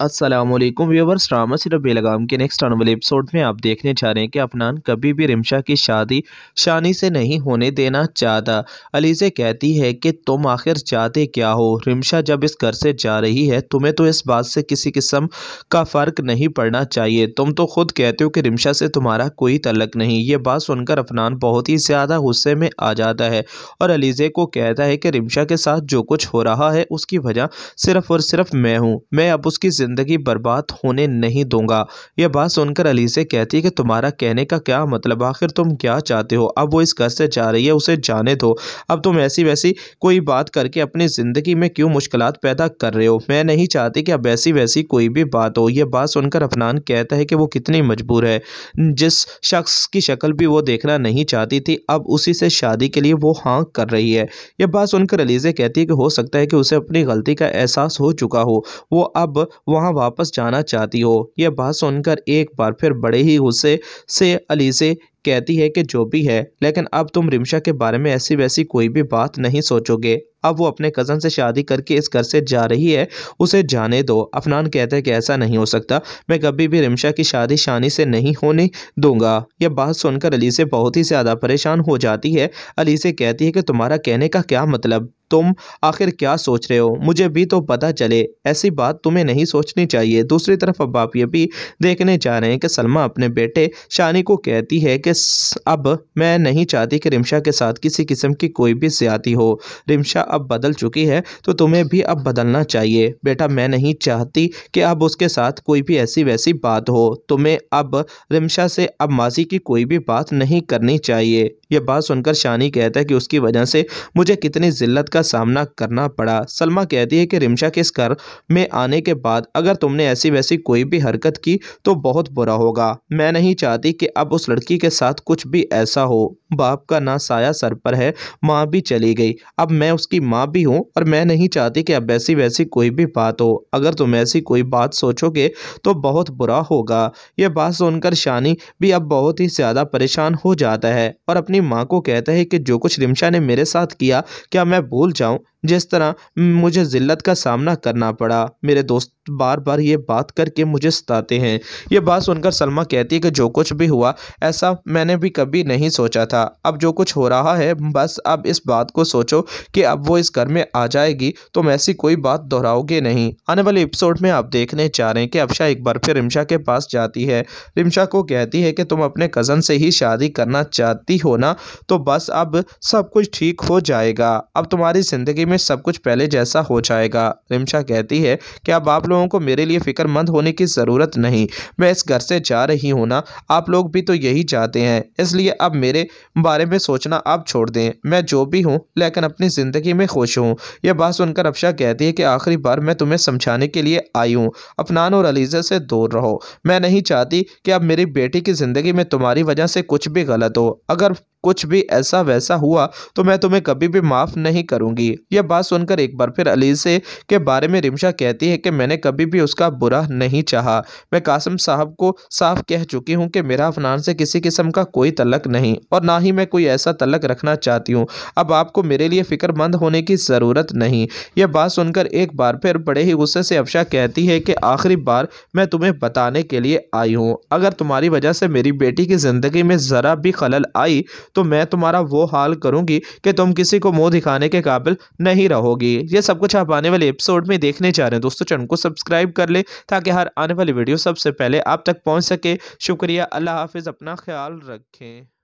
Aslam viewers drama सिर्फ बेलगाम के next आने वाले एपिसोड में आप देखने जा रहे हैं कि अफनान कभी भी रिमशा की शादी शानी से नहीं होने देना चाहता अलीज़े कहती है कि तुम आखिर चाहते क्या हो रिमशा जब इस घर से जा रही है तुम्हें तो इस बात से किसी किस्म का फ़र्क नहीं पड़ना चाहिए तुम तो खुद कहते हो कि रिमशा से तुम्हारा कोई तलक नहीं ये बात सुनकर अफनान बहुत ही ज़्यादा गुस्से में आ जाता है और अलीज़े को कहता है कि रिमशा के साथ जो कुछ हो रहा है उसकी वजह सिर्फ़ और सिर्फ मैं हूँ मैं अब उसकी ज़िंदगी बर्बाद होने नहीं दूंगा यह बात सुनकर अली से कहती है कि तुम्हारा कहने का क्या मतलब आखिर तुम क्या चाहते हो अब वो इस घर से जा रही है उसे जाने दो अब तुम ऐसी वैसी कोई बात करके अपनी ज़िंदगी में क्यों मुश्किल पैदा कर रहे हो मैं नहीं चाहती कि अब ऐसी वैसी कोई भी बात हो यह बात सुनकर अफनान कहता है कि वो कितनी मजबूर है जिस शख्स की शक्ल भी वो देखना नहीं चाहती थी अब उसी से शादी के लिए वो हाँ कर रही है यह बात सुनकर अलीज़े कहती है कि हो सकता है कि उसे अपनी गलती का एहसास हो चुका हो वो अब वहाँ वापस जाना चाहती हो यह बात सुनकर एक बार फिर बड़े ही गुस्से से अली से कहती है कि जो भी है लेकिन अब तुम रिमशा के बारे में ऐसी वैसी कोई भी बात नहीं सोचोगे अब वो अपने कज़न से शादी करके इस घर से जा रही है उसे जाने दो अफनान कहते हैं कि ऐसा नहीं हो सकता मैं कभी भी रिमशा की शादी शानी से नहीं होने दूंगा यह बात सुनकर अली से बहुत ही ज़्यादा परेशान हो जाती है अली से कहती है कि तुम्हारा कहने का क्या मतलब तुम आखिर क्या सोच रहे हो मुझे भी तो पता चले ऐसी बात तुम्हें नहीं सोचनी चाहिए दूसरी तरफ अब आप ये भी देखने जा रहे हैं कि सलमा अपने बेटे शानी को कहती है कि अब मैं नहीं चाहती कि रिमशा के साथ किसी किस्म की कोई भी ज़्यादती हो रिमशा अब बदल चुकी है तो तुम्हें भी अब बदलना चाहिए बेटा मैं नहीं चाहती कि अब उसके साथ कोई भी ऐसी वैसी बात हो तुम्हें अब रिमशा से अब माजी की कोई भी बात नहीं करनी चाहिए यह बात सुनकर शानी कहता है कि उसकी वजह से मुझे कितनी ज़िल्लत का सामना करना पड़ा सलमा कहती है कि रिमशा के इस घर में आने के बाद अगर तुमने ऐसी वैसी कोई भी हरकत की तो बहुत बुरा होगा मैं नहीं चाहती कि अब उस लड़की के साथ कुछ भी ऐसा हो बाप का ना साया सर पर है माँ भी चली गई अब मैं उसकी माँ भी हूँ और मैं नहीं चाहती कि अब ऐसी वैसी कोई भी बात हो अगर तुम ऐसी कोई बात सोचोगे तो बहुत बुरा होगा यह बात सुनकर शानी भी अब बहुत ही ज़्यादा परेशान हो जाता है और अपनी माँ को कहता है कि जो कुछ रिमशा ने मेरे साथ किया क्या मैं भूल भूल जाऊँ जिस तरह मुझे ज़िल्लत का सामना करना पड़ा मेरे दोस्त बार बार ये बात करके मुझे सताते हैं ये बात सुनकर सलमा कहती है कि जो कुछ भी हुआ ऐसा मैंने भी कभी नहीं सोचा था अब जो कुछ हो रहा है बस अब इस बात को सोचो कि अब वो इस घर में आ जाएगी तो ऐसी कोई बात दोहराओगे नहीं आने वाले एपिसोड में आप देखने जा रहे हैं कि अफशा एक बार फिर रिमशा के पास जाती है रिमशा को कहती है कि तुम अपने कज़न से ही शादी करना चाहती हो ना तो बस अब सब कुछ ठीक हो जाएगा अब तुम्हारी ज़िंदगी में में सब कुछ पहले जैसा हो जाएगा रिमशा कहती है कि अब आप लोगों को मेरे लिए फ़िक्रमंद होने की ज़रूरत नहीं मैं इस घर से जा रही हूँ ना आप लोग भी तो यही चाहते हैं इसलिए अब मेरे बारे में सोचना आप छोड़ दें मैं जो भी हूँ लेकिन अपनी ज़िंदगी में खुश हूँ यह बात सुनकर अफशा कहती है कि आखिरी बार मैं तुम्हें समझाने के लिए आई हूँ अफनान और अलीज़ा से दूर रहो मैं नहीं चाहती कि अब मेरी बेटी की ज़िंदगी में तुम्हारी वजह से कुछ भी गलत हो अगर कुछ भी ऐसा वैसा हुआ तो मैं तुम्हें कभी भी माफ़ नहीं करूँगी यह बात सुनकर एक बार फिर अली से के बारे में रिमशा कहती है कि मैंने कभी भी उसका बुरा नहीं चाहा मैं कासिम साहब को साफ कह चुकी हूँ कि मेरा अफनान से किसी किस्म का कोई तलक नहीं और ना ही मैं कोई ऐसा तलक रखना चाहती हूँ अब आपको मेरे लिए फ़िक्रमंद होने की ज़रूरत नहीं यह बात सुनकर एक बार फिर बड़े ही गुस्से से अफशा कहती है कि आखिरी बार मैं तुम्हें बताने के लिए आई हूँ अगर तुम्हारी वजह से मेरी बेटी की ज़िंदगी में ज़रा भी खलल आई तो मैं तुम्हारा वो हाल करूंगी कि तुम किसी को मुँह दिखाने के काबिल नहीं रहोगी ये सब कुछ आप आने वाले एपिसोड में देखने जा रहे हैं दोस्तों चैनल को सब्सक्राइब कर ले ताकि हर आने वाली वीडियो सबसे पहले आप तक पहुँच सके शुक्रिया अल्लाह हाफिज़ अपना ख्याल रखें